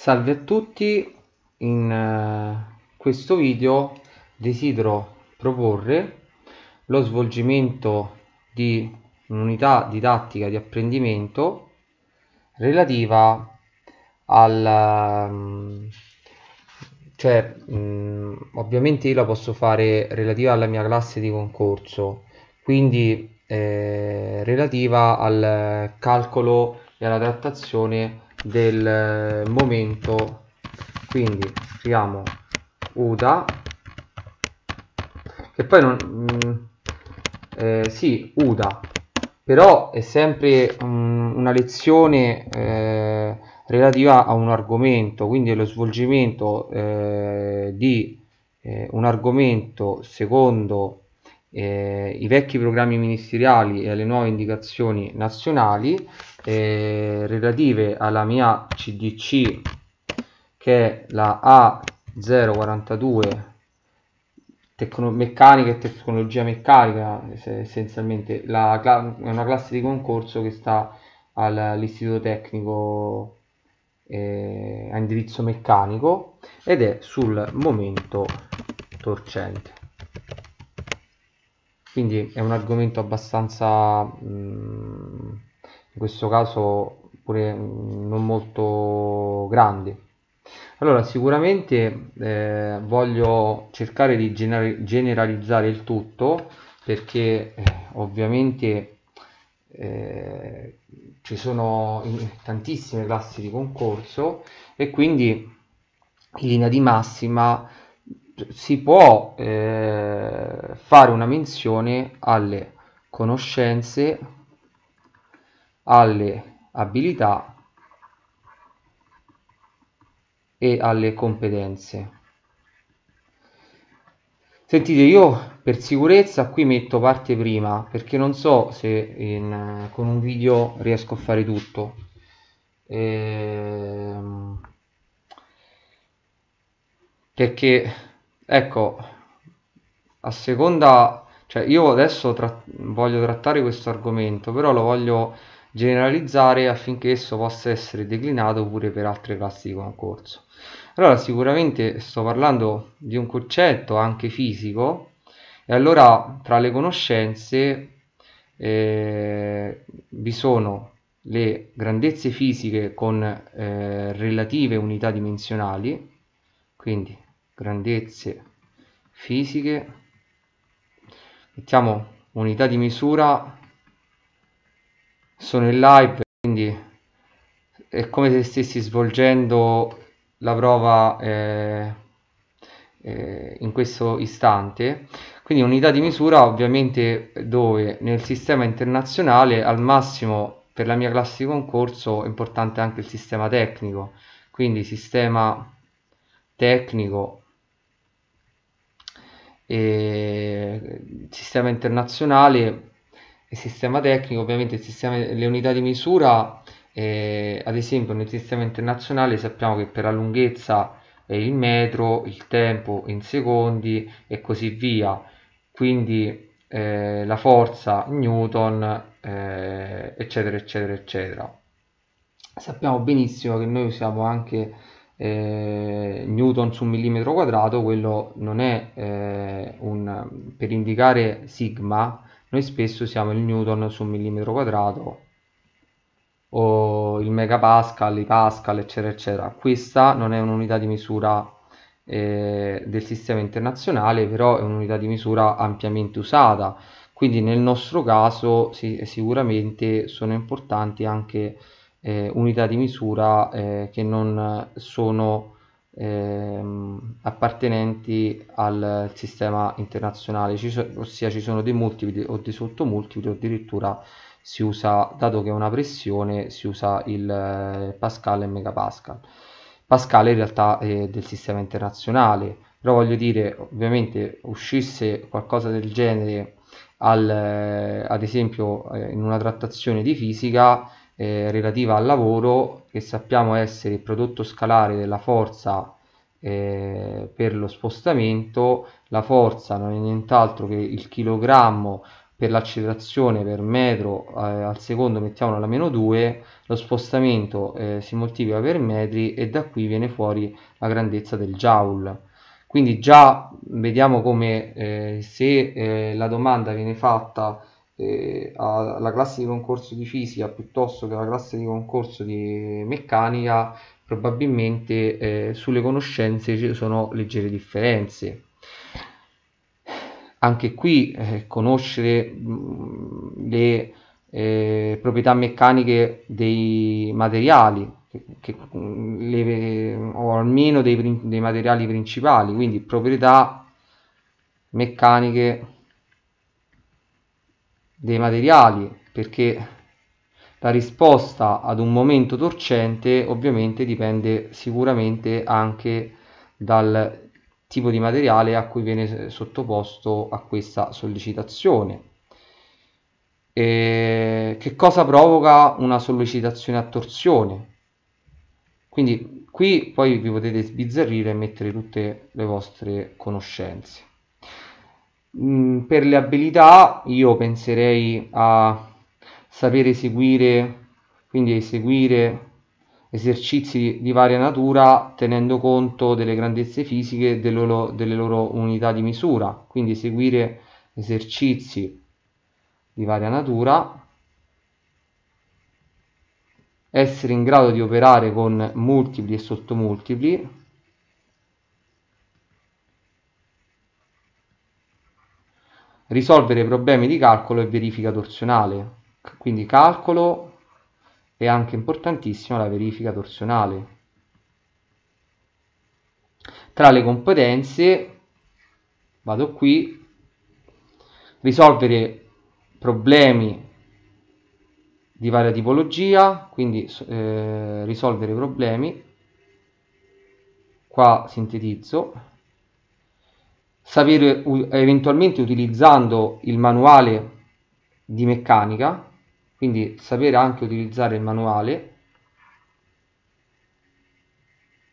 Salve a tutti, in eh, questo video desidero proporre lo svolgimento di un'unità didattica di apprendimento relativa al ehm, cioè mm, ovviamente io la posso fare relativa alla mia classe di concorso quindi eh, relativa al calcolo e alla trattazione del eh, momento quindi scriviamo UDA che poi non mh, mm, eh, sì UDA però è sempre mh, mm, una lezione eh, relativa a un argomento quindi lo svolgimento eh, di eh, un argomento secondo eh, i vecchi programmi ministeriali e alle nuove indicazioni nazionali eh, relative alla mia CDC che è la A042 tecno- meccanica e tecnologia meccanica essenzialmente la cla- una classe di concorso che sta all'istituto tecnico eh, a indirizzo meccanico ed è sul momento torcente quindi è un argomento abbastanza, mh, mhmm, in questo caso, pure mh, mhmm, non molto grande. Allora, sicuramente eh, voglio cercare di gener generalizzare il tutto perché eh, ovviamente eh, ci sono tantissime classi di concorso e quindi in linea di massima si può eh, fare una menzione alle conoscenze, alle abilità e alle competenze. Sentite, io per sicurezza qui metto parte prima perché non so se in, con un video riesco a fare tutto. Ehm, perché ecco a seconda cioè io adesso tra voglio trattare questo argomento però lo voglio generalizzare affinché esso possa essere declinato pure per altre classi di concorso allora sicuramente sto parlando di un concetto anche fisico e allora tra le conoscenze eh, vi sono le grandezze fisiche con eh, relative unità dimensionali quindi grandezze fisiche mettiamo unità di misura sono in live quindi è come se stessi svolgendo la prova eh, eh, in questo istante quindi unità di misura ovviamente dove nel sistema internazionale al massimo per la mia classe di concorso è importante anche il sistema tecnico quindi sistema tecnico e sistema internazionale e sistema tecnico, ovviamente il sistema, le unità di misura, eh, ad esempio nel sistema internazionale sappiamo che per la lunghezza è il metro, il tempo in secondi e così via, quindi eh, la forza Newton, eh, eccetera, eccetera, eccetera. Sappiamo benissimo che noi usiamo anche eh, newton su millimetro quadrato, quello non è eh, un... per indicare sigma, noi spesso usiamo il newton su millimetro quadrato o il megapascal, i pascal, eccetera, eccetera. Questa non è un'unità di misura eh, del sistema internazionale, però è un'unità di misura ampiamente usata. Quindi nel nostro caso sì, sicuramente sono importanti anche eh, unità di misura eh, che non sono ehm, appartenenti al sistema internazionale, ci so, ossia ci sono dei multipli o dei sottomultipli o addirittura si usa, dato che è una pressione, si usa il eh, Pascal e il Megapascal. Pascal in realtà è del sistema internazionale, però voglio dire, ovviamente uscisse qualcosa del genere al, eh, ad esempio eh, in una trattazione di fisica, eh, relativa al lavoro che sappiamo essere il prodotto scalare della forza eh, per lo spostamento la forza non è nient'altro che il chilogrammo per l'accelerazione per metro eh, al secondo mettiamolo alla meno 2 lo spostamento eh, si moltiplica per metri e da qui viene fuori la grandezza del joule quindi già vediamo come eh, se eh, la domanda viene fatta eh, alla classe di concorso di fisica piuttosto che alla classe di concorso di meccanica, probabilmente eh, sulle conoscenze ci sono leggere differenze. Anche qui eh, conoscere mh, le eh, proprietà meccaniche dei materiali che, che, le, o almeno dei, dei materiali principali, quindi proprietà meccaniche dei materiali perché la risposta ad un momento torcente ovviamente dipende sicuramente anche dal tipo di materiale a cui viene sottoposto a questa sollecitazione. E che cosa provoca una sollecitazione a torsione? Quindi qui poi vi potete sbizzarrire e mettere tutte le vostre conoscenze. Mm, per le abilità io penserei a sapere eseguire, quindi eseguire esercizi di varia natura tenendo conto delle grandezze fisiche delle loro, delle loro unità di misura, quindi eseguire esercizi di varia natura essere in grado di operare con multipli e sottomultipli risolvere problemi di calcolo e verifica torsionale. Quindi calcolo e anche importantissima la verifica torsionale. Tra le competenze, vado qui, risolvere problemi di varia tipologia, quindi eh, risolvere problemi, qua sintetizzo, Saper eventualmente utilizzando il manuale di meccanica, quindi sapere anche utilizzare il manuale,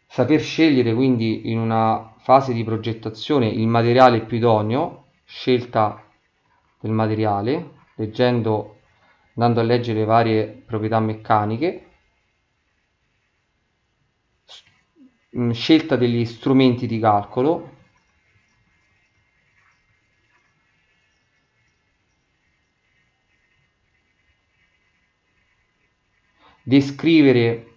saper scegliere quindi in una fase di progettazione il materiale più idoneo, scelta del materiale, leggendo, andando a leggere varie proprietà meccaniche, scelta degli strumenti di calcolo, descrivere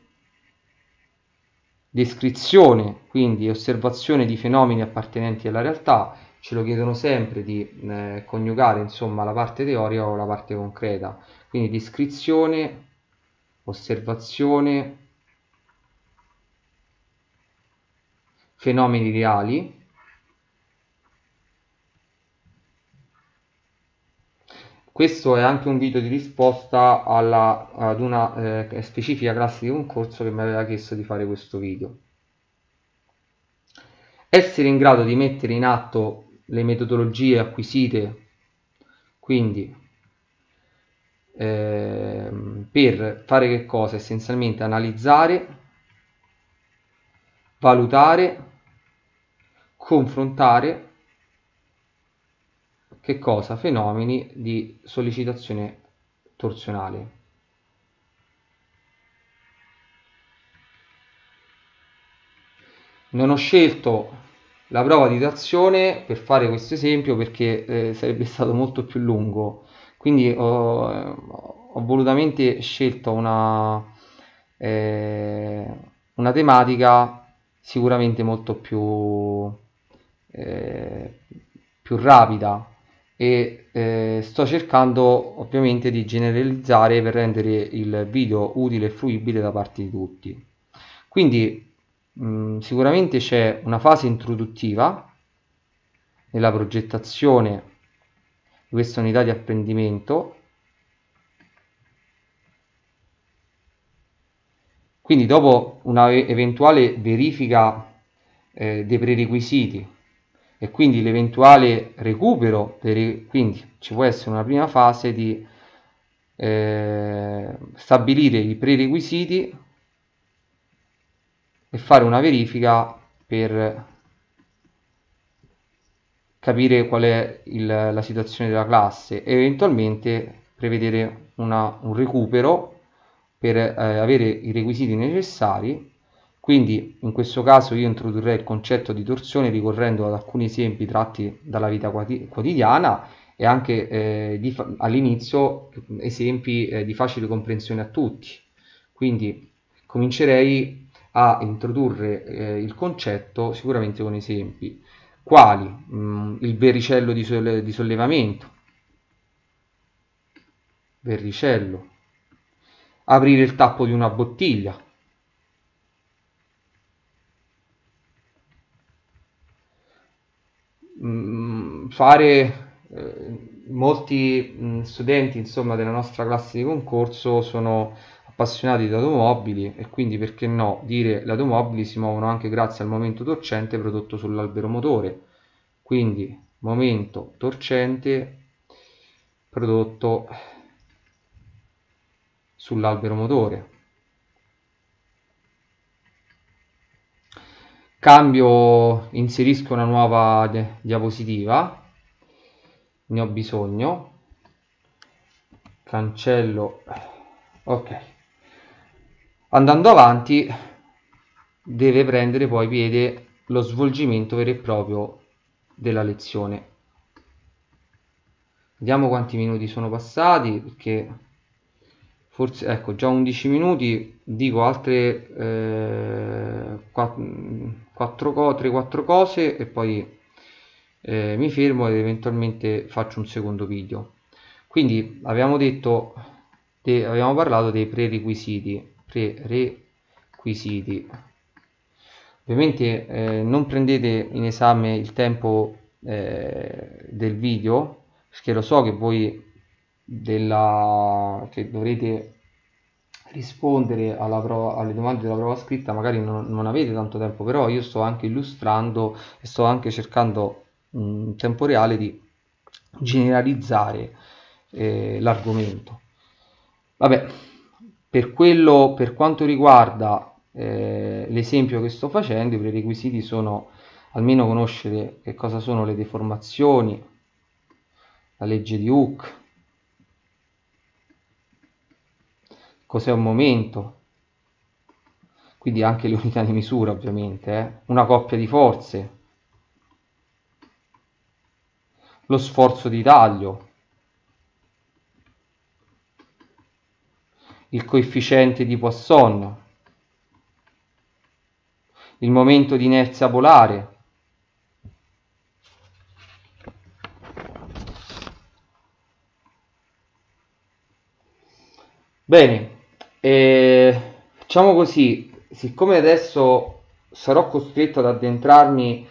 descrizione, quindi osservazione di fenomeni appartenenti alla realtà, ce lo chiedono sempre di eh, coniugare insomma la parte teorica o la parte concreta, quindi descrizione, osservazione, fenomeni reali, questo è anche un video di risposta alla, ad una eh, specifica classe di concorso che mi aveva chiesto di fare questo video. Essere in grado di mettere in atto le metodologie acquisite, quindi eh, per fare che cosa? Essenzialmente analizzare, valutare, confrontare che cosa? Fenomeni di sollecitazione torsionale. Non ho scelto la prova di trazione per fare questo esempio perché eh, sarebbe stato molto più lungo, quindi ho, ho volutamente scelto una, eh, una tematica sicuramente molto più, eh, più rapida e eh, sto cercando ovviamente di generalizzare per rendere il video utile e fruibile da parte di tutti quindi mh, mm, sicuramente c'è una fase introduttiva nella progettazione di questa unità di apprendimento quindi dopo una eventuale verifica eh, dei prerequisiti e quindi l'eventuale recupero, per, quindi ci può essere una prima fase di eh, stabilire i prerequisiti e fare una verifica per capire qual è il, la situazione della classe e eventualmente prevedere una, un recupero per eh, avere i requisiti necessari quindi in questo caso io introdurrei il concetto di torsione ricorrendo ad alcuni esempi tratti dalla vita quotidiana e anche eh, all'inizio esempi eh, di facile comprensione a tutti. Quindi comincerei a introdurre eh, il concetto sicuramente con esempi. Quali? Mh, mm, il verricello di, solle di sollevamento. Verricello. Aprire il tappo di una bottiglia mh, mm, fare eh, molti mh, mm, studenti insomma, della nostra classe di concorso sono appassionati di automobili e quindi perché no dire le automobili si muovono anche grazie al momento torcente prodotto sull'albero motore quindi momento torcente prodotto sull'albero motore cambio inserisco una nuova diapositiva ne ho bisogno cancello ok andando avanti deve prendere poi piede lo svolgimento vero e proprio della lezione vediamo quanti minuti sono passati perché forse ecco già 11 minuti dico altre eh, 4, 3 4 cose e poi eh, mi fermo ed eventualmente faccio un secondo video quindi abbiamo detto de, abbiamo parlato dei prerequisiti prerequisiti ovviamente eh, non prendete in esame il tempo eh, del video perché lo so che voi della, cioè dovrete rispondere prova, alle domande della prova scritta magari non, non, avete tanto tempo però io sto anche illustrando e sto anche cercando in mm, tempo reale di generalizzare eh, l'argomento vabbè per quello per quanto riguarda eh, l'esempio che sto facendo i prerequisiti sono almeno conoscere che cosa sono le deformazioni la legge di Hooke cos'è un momento, quindi anche le unità di misura ovviamente, eh? una coppia di forze, lo sforzo di taglio, il coefficiente di Poisson, il momento di inerzia polare, Bene, e, diciamo così, siccome adesso sarò costretto ad addentrarmi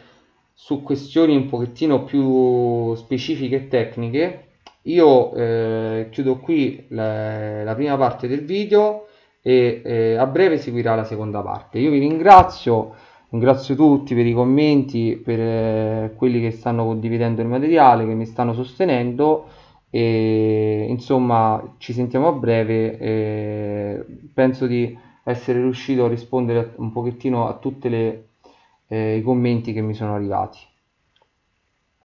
su questioni un pochettino più specifiche e tecniche, io eh, chiudo qui la, la, prima parte del video e eh, a breve seguirà la seconda parte. Io vi ringrazio, ringrazio tutti per i commenti, per eh, quelli che stanno condividendo il materiale, che mi stanno sostenendo e insomma ci sentiamo a breve e penso di essere riuscito a rispondere un pochettino a tutti eh, i commenti che mi sono arrivati